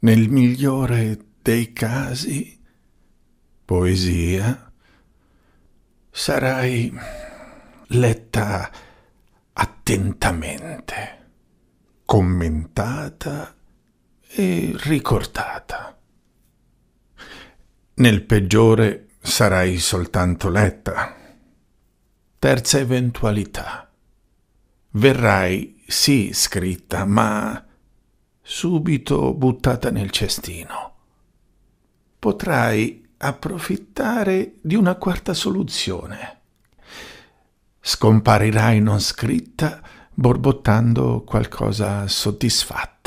nel migliore dei casi, poesia, sarai letta attentamente, commentata e ricordata. Nel peggiore sarai soltanto letta. Terza eventualità. Verrai sì scritta, ma subito buttata nel cestino. Potrai approfittare di una quarta soluzione. Scomparirai non scritta borbottando qualcosa soddisfatto.